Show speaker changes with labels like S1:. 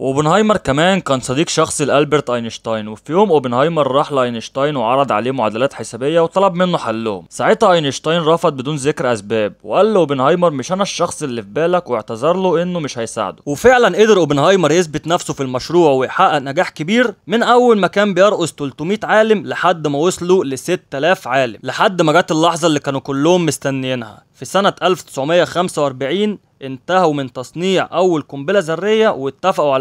S1: اوبنهايمر كمان كان صديق شخصي لالبرت اينشتاين وفي يوم اوبنهايمر راح لاينشتاين وعرض عليه معادلات حسابيه وطلب منه حلهم ساعتها اينشتاين رفض بدون ذكر اسباب وقال لاوبنهايمر مش انا الشخص اللي في بالك واعتذر له انه مش هيساعده وفعلا قدر اوبنهايمر يثبت نفسه في المشروع ويحقق نجاح كبير من اول ما كان بيرقص 300 عالم لحد ما وصلوا ل 6000 عالم لحد ما جت اللحظه اللي كانوا كلهم مستنيينها في سنه 1945 انتهوا من تصنيع اول قنبله ذريه واتفقوا على